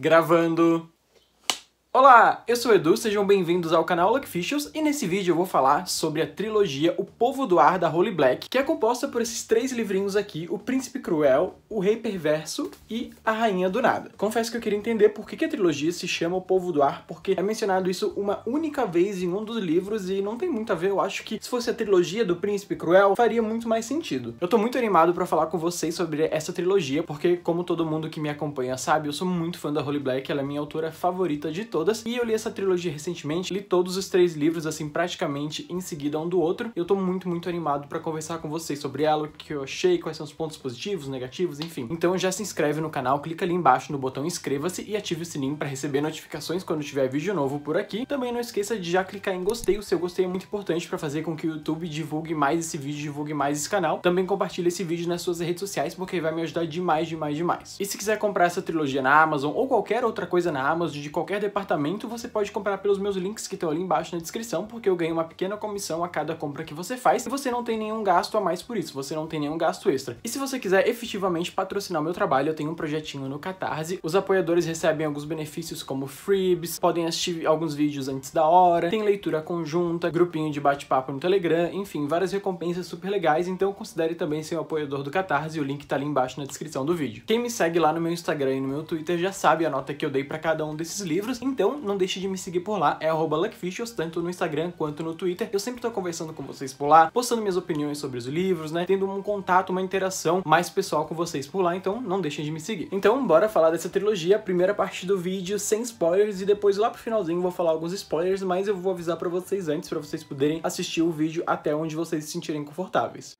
Gravando. Olá, eu sou o Edu, sejam bem-vindos ao canal Luckficials e nesse vídeo eu vou falar sobre a trilogia O Povo do Ar da Holy Black, que é composta por esses três livrinhos aqui, O Príncipe Cruel, O Rei Perverso e A Rainha do Nada. Confesso que eu queria entender por que a trilogia se chama O Povo do Ar, porque é mencionado isso uma única vez em um dos livros e não tem muito a ver, eu acho que se fosse a trilogia do Príncipe Cruel, faria muito mais sentido. Eu tô muito animado para falar com vocês sobre essa trilogia, porque como todo mundo que me acompanha sabe, eu sou muito fã da Holy Black, ela é minha autora favorita de todos todas. E eu li essa trilogia recentemente, li todos os três livros, assim, praticamente em seguida um do outro. Eu tô muito, muito animado para conversar com vocês sobre ela, o que eu achei, quais são os pontos positivos, negativos, enfim. Então já se inscreve no canal, clica ali embaixo no botão inscreva-se e ative o sininho para receber notificações quando tiver vídeo novo por aqui. Também não esqueça de já clicar em gostei, o seu gostei é muito importante para fazer com que o YouTube divulgue mais esse vídeo, divulgue mais esse canal. Também compartilhe esse vídeo nas suas redes sociais, porque vai me ajudar demais, demais, demais. E se quiser comprar essa trilogia na Amazon ou qualquer outra coisa na Amazon, de qualquer departamento, apartamento, você pode comprar pelos meus links que estão ali embaixo na descrição, porque eu ganho uma pequena comissão a cada compra que você faz e você não tem nenhum gasto a mais por isso, você não tem nenhum gasto extra. E se você quiser efetivamente patrocinar o meu trabalho, eu tenho um projetinho no Catarse. Os apoiadores recebem alguns benefícios como freebies, podem assistir alguns vídeos antes da hora, tem leitura conjunta, grupinho de bate-papo no Telegram, enfim, várias recompensas super legais, então considere também ser um apoiador do Catarse, o link tá ali embaixo na descrição do vídeo. Quem me segue lá no meu Instagram e no meu Twitter já sabe a nota que eu dei para cada um desses livros, então então não deixe de me seguir por lá, é @luckfishers tanto no Instagram quanto no Twitter. Eu sempre tô conversando com vocês por lá, postando minhas opiniões sobre os livros, né? Tendo um contato, uma interação mais pessoal com vocês por lá, então não deixem de me seguir. Então, bora falar dessa trilogia, a primeira parte do vídeo sem spoilers e depois lá pro finalzinho vou falar alguns spoilers, mas eu vou avisar para vocês antes para vocês poderem assistir o vídeo até onde vocês se sentirem confortáveis.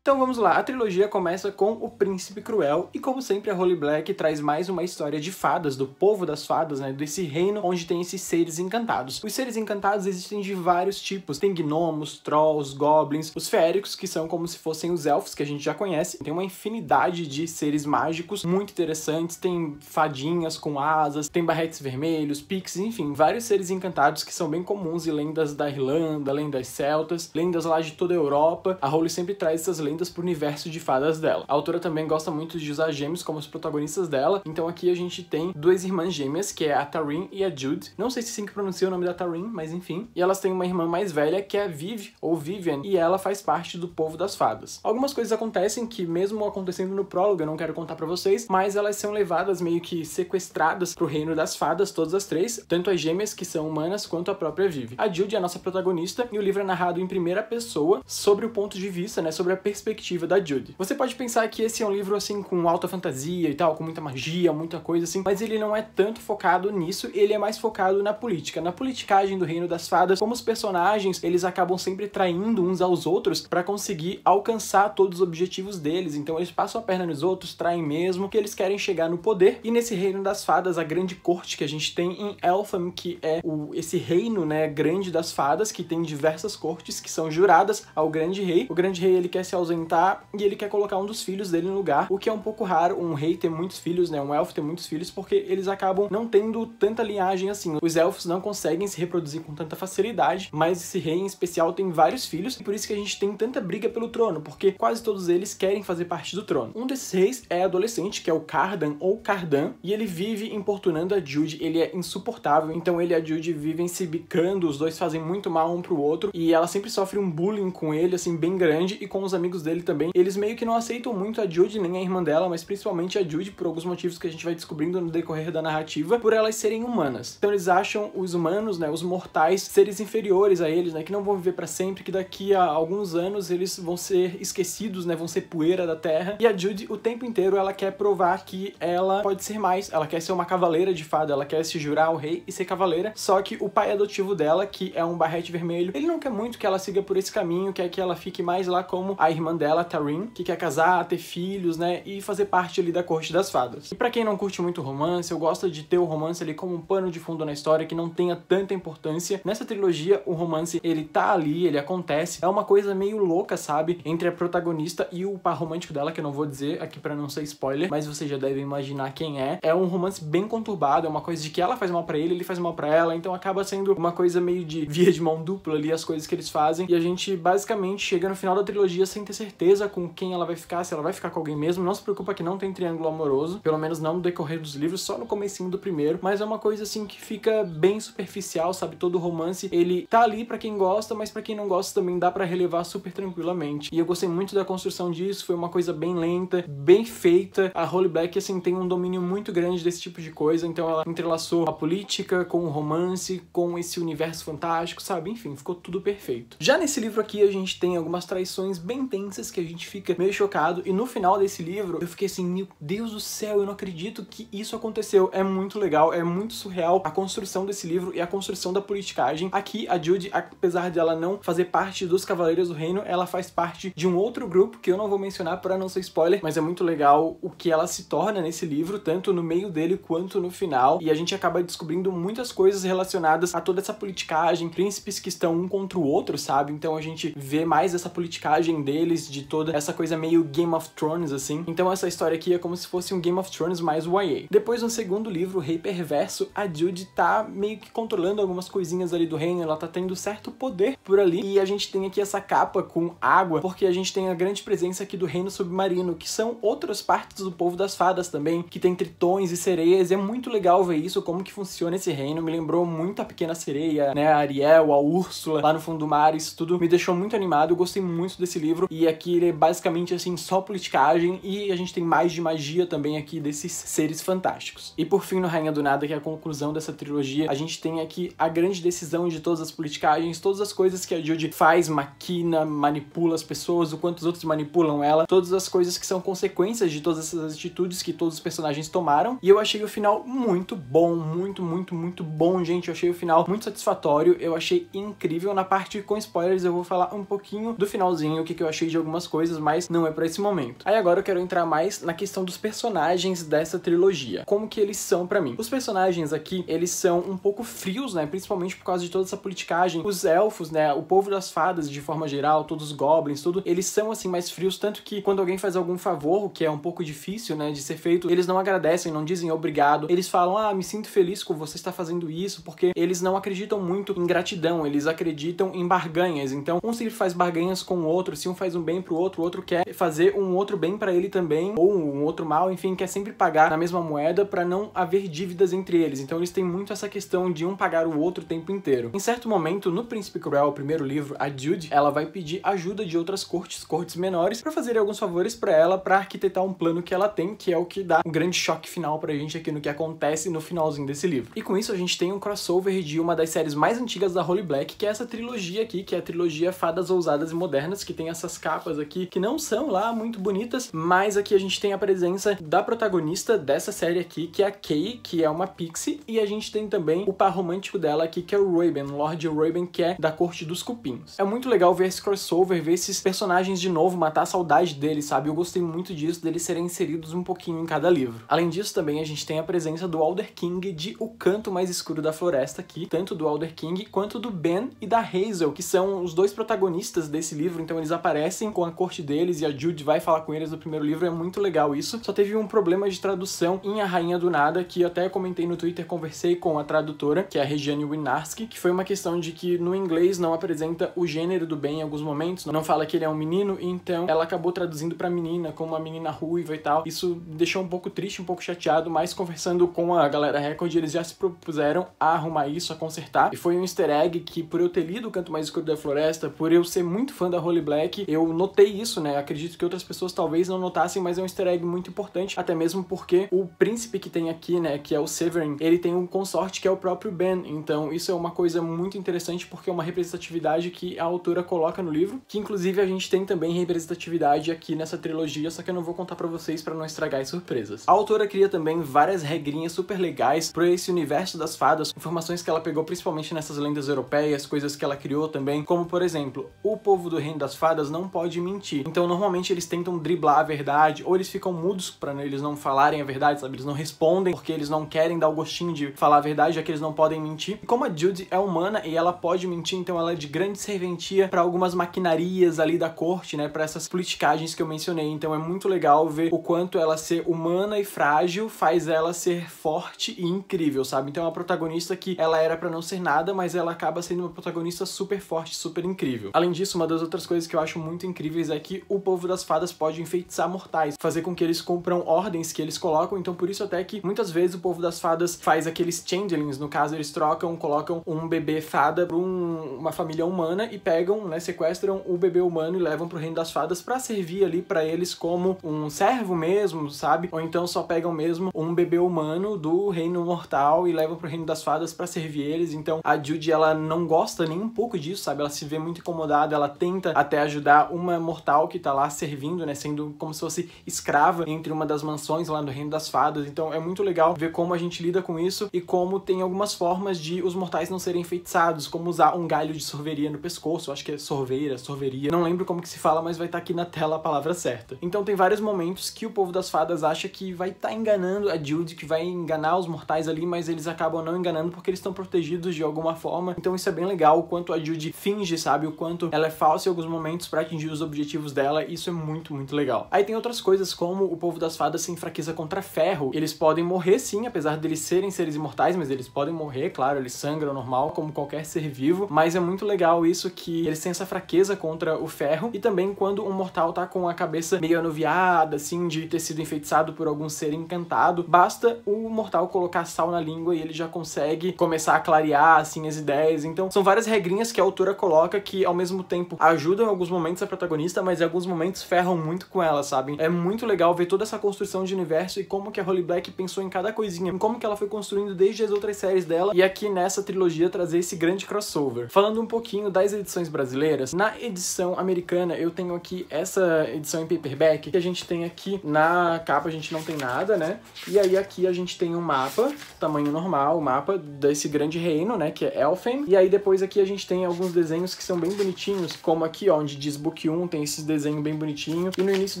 Então vamos lá, a trilogia começa com O Príncipe Cruel, e como sempre a Holy Black traz mais uma história de fadas, do povo das fadas, né, desse reino onde tem esses seres encantados. Os seres encantados existem de vários tipos, tem gnomos, trolls, goblins, os féricos, que são como se fossem os elfos, que a gente já conhece, tem uma infinidade de seres mágicos muito interessantes, tem fadinhas com asas, tem barretes vermelhos, pixies, enfim, vários seres encantados que são bem comuns e lendas da Irlanda, lendas celtas, lendas lá de toda a Europa, a Holy sempre traz essas lendas lendas pro universo de fadas dela. A autora também gosta muito de usar gêmeos como os protagonistas dela, então aqui a gente tem duas irmãs gêmeas, que é a Taryn e a Jude. Não sei se assim que pronuncia o nome da Taryn, mas enfim. E elas têm uma irmã mais velha, que é Viv, ou Vivian, e ela faz parte do povo das fadas. Algumas coisas acontecem que, mesmo acontecendo no prólogo, eu não quero contar para vocês, mas elas são levadas meio que sequestradas pro reino das fadas, todas as três, tanto as gêmeas, que são humanas, quanto a própria Viv. A Jude é a nossa protagonista, e o livro é narrado em primeira pessoa, sobre o ponto de vista, né, sobre a perspectiva perspectiva da Judy. Você pode pensar que esse é um livro assim com alta fantasia e tal, com muita magia, muita coisa assim, mas ele não é tanto focado nisso, ele é mais focado na política, na politicagem do Reino das Fadas, como os personagens, eles acabam sempre traindo uns aos outros para conseguir alcançar todos os objetivos deles. Então eles passam a perna nos outros, traem mesmo, que eles querem chegar no poder. E nesse Reino das Fadas, a grande corte que a gente tem em Eltham, que é o, esse reino, né, grande das fadas, que tem diversas cortes que são juradas ao grande rei. O grande rei, ele quer se ausentar aposentar e ele quer colocar um dos filhos dele no lugar, o que é um pouco raro, um rei ter muitos filhos, né, um elfo ter muitos filhos, porque eles acabam não tendo tanta linhagem assim. Os elfos não conseguem se reproduzir com tanta facilidade, mas esse rei em especial tem vários filhos, e por isso que a gente tem tanta briga pelo trono, porque quase todos eles querem fazer parte do trono. Um desses reis é adolescente, que é o Cardan ou Cardan, e ele vive importunando a Jude, ele é insuportável, então ele e a Jude vivem se bicando, os dois fazem muito mal um pro outro, e ela sempre sofre um bullying com ele, assim, bem grande, e com os amigos dele também, eles meio que não aceitam muito a Jude nem a irmã dela, mas principalmente a Jude por alguns motivos que a gente vai descobrindo no decorrer da narrativa, por elas serem humanas. Então eles acham os humanos, né, os mortais, seres inferiores a eles, né, que não vão viver para sempre, que daqui a alguns anos eles vão ser esquecidos, né, vão ser poeira da terra. E a Jude o tempo inteiro ela quer provar que ela pode ser mais, ela quer ser uma cavaleira de fada, ela quer se jurar ao rei e ser cavaleira, só que o pai adotivo dela, que é um barrete vermelho, ele não quer muito que ela siga por esse caminho, quer que ela fique mais lá como a irmã dela, Taryn, que quer casar, ter filhos, né, e fazer parte ali da corte das fadas. E para quem não curte muito romance, eu gosto de ter o romance ali como um pano de fundo na história que não tenha tanta importância. Nessa trilogia, o romance, ele tá ali, ele acontece, é uma coisa meio louca, sabe, entre a protagonista e o par romântico dela, que eu não vou dizer aqui para não ser spoiler, mas vocês já devem imaginar quem é. É um romance bem conturbado, é uma coisa de que ela faz mal para ele, ele faz mal para ela, então acaba sendo uma coisa meio de via de mão dupla ali as coisas que eles fazem, e a gente basicamente chega no final da trilogia sem ter certeza com quem ela vai ficar, se ela vai ficar com alguém mesmo. Não se preocupa que não tem triângulo amoroso, pelo menos não no decorrer dos livros, só no comecinho do primeiro, mas é uma coisa assim que fica bem superficial, sabe? Todo romance, ele tá ali para quem gosta, mas para quem não gosta também dá para relevar super tranquilamente. E eu gostei muito da construção disso, foi uma coisa bem lenta, bem feita. A Holly Black assim tem um domínio muito grande desse tipo de coisa, então ela entrelaçou a política com o romance, com esse universo fantástico, sabe? Enfim, ficou tudo perfeito. Já nesse livro aqui a gente tem algumas traições bem tensas que a gente fica meio chocado. E no final desse livro, eu fiquei assim, meu Deus do céu, eu não acredito que isso aconteceu. É muito legal, é muito surreal a construção desse livro e a construção da politicagem. Aqui, a Judy, apesar de ela não fazer parte dos Cavaleiros do Reino, ela faz parte de um outro grupo que eu não vou mencionar para não ser spoiler, mas é muito legal o que ela se torna nesse livro, tanto no meio dele quanto no final. E a gente acaba descobrindo muitas coisas relacionadas a toda essa politicagem, príncipes que estão um contra o outro, sabe? Então a gente vê mais essa politicagem dele deles, de toda essa coisa meio Game of Thrones, assim. Então essa história aqui é como se fosse um Game of Thrones mais YA. Depois, no segundo livro, o Rei Perverso, a Jude tá meio que controlando algumas coisinhas ali do reino, ela tá tendo certo poder por ali, e a gente tem aqui essa capa com água, porque a gente tem a grande presença aqui do reino submarino, que são outras partes do povo das fadas também, que tem tritões e sereias, e é muito legal ver isso, como que funciona esse reino, me lembrou muito a Pequena Sereia, né, a Ariel, a Úrsula, lá no fundo do mar, isso tudo me deixou muito animado, eu gostei muito desse livro, e e aqui ele é basicamente assim só politicagem e a gente tem mais de magia também aqui desses seres fantásticos. E por fim, no Rainha do Nada, que é a conclusão dessa trilogia, a gente tem aqui a grande decisão de todas as politicagens, todas as coisas que a Jude faz, maquina, manipula as pessoas, o quanto os outros manipulam ela, todas as coisas que são consequências de todas essas atitudes que todos os personagens tomaram. E eu achei o final muito bom, muito, muito, muito bom, gente. Eu achei o final muito satisfatório, eu achei incrível. Na parte com spoilers eu vou falar um pouquinho do finalzinho, o que, que eu achei de algumas coisas, mas não é para esse momento. Aí agora eu quero entrar mais na questão dos personagens dessa trilogia. Como que eles são para mim? Os personagens aqui, eles são um pouco frios, né? Principalmente por causa de toda essa politicagem. Os elfos, né? O povo das fadas, de forma geral, todos os goblins, tudo, eles são assim mais frios, tanto que quando alguém faz algum favor, o que é um pouco difícil, né, de ser feito, eles não agradecem, não dizem obrigado. Eles falam: "Ah, me sinto feliz com você estar fazendo isso", porque eles não acreditam muito em gratidão, eles acreditam em barganhas. Então, um se faz barganhas com o outro, se um faz um bem pro outro, o outro quer fazer um outro bem para ele também, ou um outro mal, enfim, quer sempre pagar na mesma moeda para não haver dívidas entre eles. Então eles têm muito essa questão de um pagar o outro o tempo inteiro. Em certo momento, no Príncipe Cruel, o primeiro livro, a Jude, ela vai pedir ajuda de outras cortes, cortes menores, para fazer alguns favores para ela, para arquitetar um plano que ela tem, que é o que dá um grande choque final pra gente aqui no que acontece no finalzinho desse livro. E com isso a gente tem um crossover de uma das séries mais antigas da Holy Black, que é essa trilogia aqui, que é a trilogia Fadas Ousadas e Modernas, que tem essas capas capas aqui, que não são lá muito bonitas, mas aqui a gente tem a presença da protagonista dessa série aqui, que é a Kay, que é uma pixie, e a gente tem também o par romântico dela aqui, que é o Raven, Lord Raven, que é da corte dos cupins. É muito legal ver esse crossover, ver esses personagens de novo, matar a saudade deles, sabe? Eu gostei muito disso, deles serem inseridos um pouquinho em cada livro. Além disso, também a gente tem a presença do Alder King de O Canto Mais Escuro da Floresta aqui, tanto do Alder King quanto do Ben e da Hazel, que são os dois protagonistas desse livro, então eles aparecem Assim, com a corte deles e a Jude vai falar com eles no primeiro livro, é muito legal isso. Só teve um problema de tradução em A Rainha do Nada, que até comentei no Twitter, conversei com a tradutora, que é a Regiane Winarski, que foi uma questão de que no inglês não apresenta o gênero do bem em alguns momentos, não fala que ele é um menino, então ela acabou traduzindo para menina, como uma menina ruiva e tal. Isso deixou um pouco triste, um pouco chateado, mas conversando com a galera Record, eles já se propuseram a arrumar isso, a consertar. E foi um easter egg que, por eu ter lido o Canto Mais Escuro da Floresta, por eu ser muito fã da Holy Black, eu notei isso, né? Acredito que outras pessoas talvez não notassem, mas é um easter egg muito importante, até mesmo porque o príncipe que tem aqui, né, que é o Severin, ele tem um consorte que é o próprio Ben, então isso é uma coisa muito interessante porque é uma representatividade que a autora coloca no livro, que inclusive a gente tem também representatividade aqui nessa trilogia, só que eu não vou contar para vocês para não estragar as surpresas. A autora cria também várias regrinhas super legais para esse universo das fadas, informações que ela pegou principalmente nessas lendas europeias, coisas que ela criou também, como por exemplo, o povo do reino das fadas não pode mentir. Então, normalmente eles tentam driblar a verdade, ou eles ficam mudos para eles não falarem a verdade, sabe? Eles não respondem porque eles não querem dar o gostinho de falar a verdade, já que eles não podem mentir. E como a Judy é humana e ela pode mentir, então ela é de grande serventia para algumas maquinarias ali da corte, né? Para essas politicagens que eu mencionei. Então, é muito legal ver o quanto ela ser humana e frágil faz ela ser forte e incrível, sabe? Então, é uma protagonista que ela era para não ser nada, mas ela acaba sendo uma protagonista super forte, super incrível. Além disso, uma das outras coisas que eu acho muito muito incríveis é que o povo das fadas pode enfeitiçar mortais, fazer com que eles cumpram ordens que eles colocam, então por isso até que muitas vezes o povo das fadas faz aqueles changelings, no caso eles trocam, colocam um bebê fada pra um, uma família humana e pegam, né, sequestram o bebê humano e levam pro reino das fadas para servir ali para eles como um servo mesmo, sabe? Ou então só pegam mesmo um bebê humano do reino mortal e levam pro reino das fadas para servir eles, então a Judy ela não gosta nem um pouco disso, sabe? Ela se vê muito incomodada, ela tenta até ajudar uma mortal que tá lá servindo, né, sendo como se fosse escrava entre uma das mansões lá no Reino das Fadas. Então é muito legal ver como a gente lida com isso e como tem algumas formas de os mortais não serem enfeitiçados, como usar um galho de sorveria no pescoço, acho que é sorveira, sorveria, não lembro como que se fala, mas vai estar tá aqui na tela a palavra certa. Então tem vários momentos que o povo das fadas acha que vai estar tá enganando a Jude, que vai enganar os mortais ali, mas eles acabam não enganando porque eles estão protegidos de alguma forma. Então isso é bem legal o quanto a Jude finge, sabe, o quanto ela é falsa em alguns momentos para atingir atingir os objetivos dela, isso é muito, muito legal. Aí tem outras coisas como o povo das fadas se enfraqueza contra ferro. Eles podem morrer sim, apesar deles serem seres imortais, mas eles podem morrer, claro, eles sangram normal como qualquer ser vivo, mas é muito legal isso que eles têm essa fraqueza contra o ferro e também quando um mortal tá com a cabeça meio anuviada, assim, de ter sido enfeitiçado por algum ser encantado, basta o mortal colocar sal na língua e ele já consegue começar a clarear, assim, as ideias. Então, são várias regrinhas que a autora coloca que, ao mesmo tempo, ajudam em alguns momentos a protagonista, mas em alguns momentos ferram muito com ela, sabe? É muito legal ver toda essa construção de universo e como que a Holly Black pensou em cada coisinha, em como que ela foi construindo desde as outras séries dela e aqui nessa trilogia trazer esse grande crossover. Falando um pouquinho das edições brasileiras, na edição americana eu tenho aqui essa edição em paperback, que a gente tem aqui na capa a gente não tem nada, né? E aí aqui a gente tem um mapa, tamanho normal, o mapa desse grande reino, né, que é elfen. e aí depois aqui a gente tem alguns desenhos que são bem bonitinhos, como aqui ó, onde diz Book 21 tem esse desenho bem bonitinho. E no início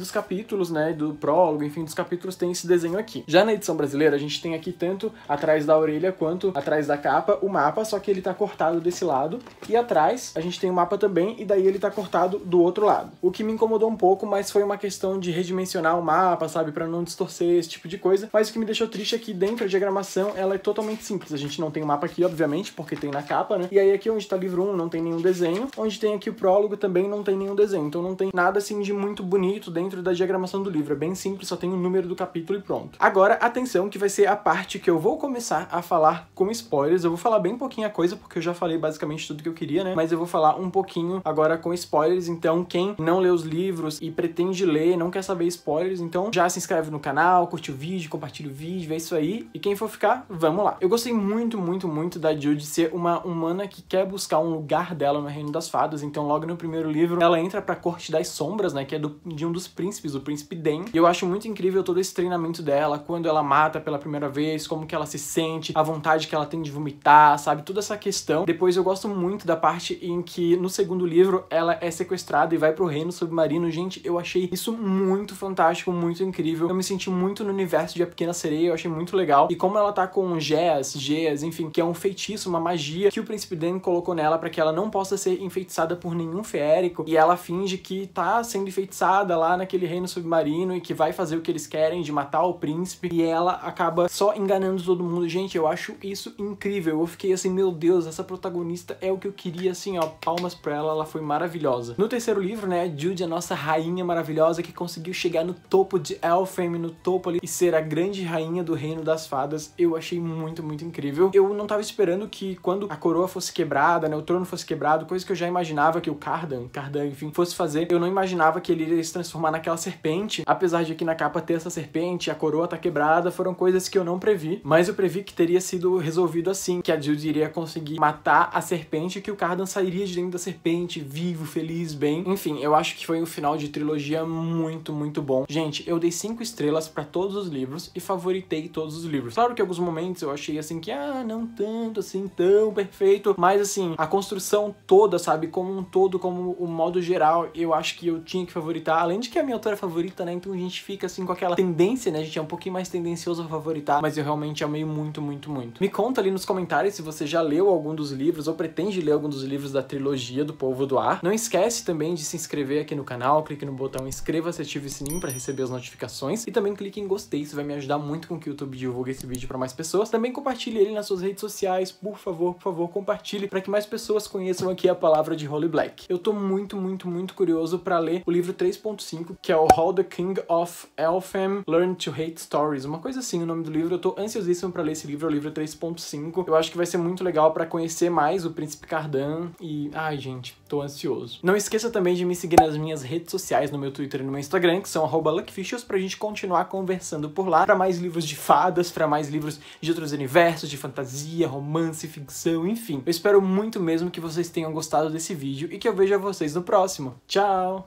dos capítulos, né, do prólogo, enfim, dos capítulos tem esse desenho aqui. Já na edição brasileira, a gente tem aqui tanto atrás da orelha quanto atrás da capa o mapa, só que ele tá cortado desse lado. E atrás a gente tem o mapa também e daí ele tá cortado do outro lado. O que me incomodou um pouco, mas foi uma questão de redimensionar o mapa, sabe, para não distorcer esse tipo de coisa. Mas o que me deixou triste é que dentro da diagramação ela é totalmente simples. A gente não tem o mapa aqui, obviamente, porque tem na capa, né? E aí aqui onde tá livro 1 não tem nenhum desenho, onde tem aqui o prólogo também não tem nenhum desenho então não tem nada assim de muito bonito dentro da diagramação do livro, é bem simples, só tem o número do capítulo e pronto. Agora, atenção, que vai ser a parte que eu vou começar a falar com spoilers, eu vou falar bem pouquinha coisa, porque eu já falei basicamente tudo que eu queria, né, mas eu vou falar um pouquinho agora com spoilers, então quem não lê os livros e pretende ler, não quer saber spoilers, então já se inscreve no canal, curte o vídeo, compartilha o vídeo, é isso aí, e quem for ficar, vamos lá. Eu gostei muito, muito, muito da Jude ser uma humana que quer buscar um lugar dela no Reino das Fadas, então logo no primeiro livro ela entra pra corte das sombras, né? Que é do, de um dos príncipes, o príncipe Den. E eu acho muito incrível todo esse treinamento dela, quando ela mata pela primeira vez, como que ela se sente, a vontade que ela tem de vomitar, sabe? Toda essa questão. Depois eu gosto muito da parte em que no segundo livro ela é sequestrada e vai pro reino submarino. Gente, eu achei isso muito fantástico, muito incrível. Eu me senti muito no universo de A Pequena Sereia, eu achei muito legal. E como ela tá com geas, geas, enfim, que é um feitiço, uma magia que o príncipe Den colocou nela para que ela não possa ser enfeitiçada por nenhum feérico e ela finge que tá sendo enfeitiçada lá naquele reino submarino e que vai fazer o que eles querem de matar o príncipe e ela acaba só enganando todo mundo. Gente, eu acho isso incrível. Eu fiquei assim, meu Deus, essa protagonista é o que eu queria, assim, ó, palmas pra ela, ela foi maravilhosa. No terceiro livro, né, Jude, é a nossa rainha maravilhosa que conseguiu chegar no topo de Elfheim, no topo ali, e ser a grande rainha do reino das fadas, eu achei muito, muito incrível. Eu não tava esperando que quando a coroa fosse quebrada, né, o trono fosse quebrado, coisa que eu já imaginava que o Cardan, Cardan, enfim, fosse fazer, eu não imaginava que ele iria se transformar naquela serpente, apesar de aqui na capa ter essa serpente, a coroa tá quebrada, foram coisas que eu não previ, mas eu previ que teria sido resolvido assim, que a Jude iria conseguir matar a serpente e que o Cardan sairia de dentro da serpente, vivo, feliz, bem. Enfim, eu acho que foi um final de trilogia muito, muito bom. Gente, eu dei cinco estrelas para todos os livros e favoritei todos os livros. Claro que alguns momentos eu achei assim que, ah, não tanto assim, tão perfeito, mas assim, a construção toda, sabe, como um todo, como o um modo geral geral, eu acho que eu tinha que favoritar, além de que é a minha autora favorita, né? Então a gente fica assim com aquela tendência, né? A gente é um pouquinho mais tendencioso a favoritar, mas eu realmente amei muito, muito, muito. Me conta ali nos comentários se você já leu algum dos livros ou pretende ler algum dos livros da trilogia do Povo do Ar. Não esquece também de se inscrever aqui no canal, clique no botão inscreva-se, ative o sininho para receber as notificações e também clique em gostei, isso vai me ajudar muito com que o YouTube divulgue esse vídeo para mais pessoas. Também compartilhe ele nas suas redes sociais, por favor, por favor, compartilhe para que mais pessoas conheçam aqui a palavra de Holy Black. Eu tô muito, muito, muito muito curioso para ler o livro 3.5, que é o How the King of Elfham Learned to Hate Stories, uma coisa assim, o nome do livro. Eu tô ansiosíssimo para ler esse livro, é o livro 3.5. Eu acho que vai ser muito legal para conhecer mais o Príncipe Cardan e ai, gente, estou ansioso. Não esqueça também de me seguir nas minhas redes sociais, no meu Twitter e no meu Instagram, que são luckfishers, pra gente continuar conversando por lá, para mais livros de fadas, para mais livros de outros universos, de fantasia, romance, ficção, enfim. Eu espero muito mesmo que vocês tenham gostado desse vídeo e que eu veja vocês no próximo. Tchau!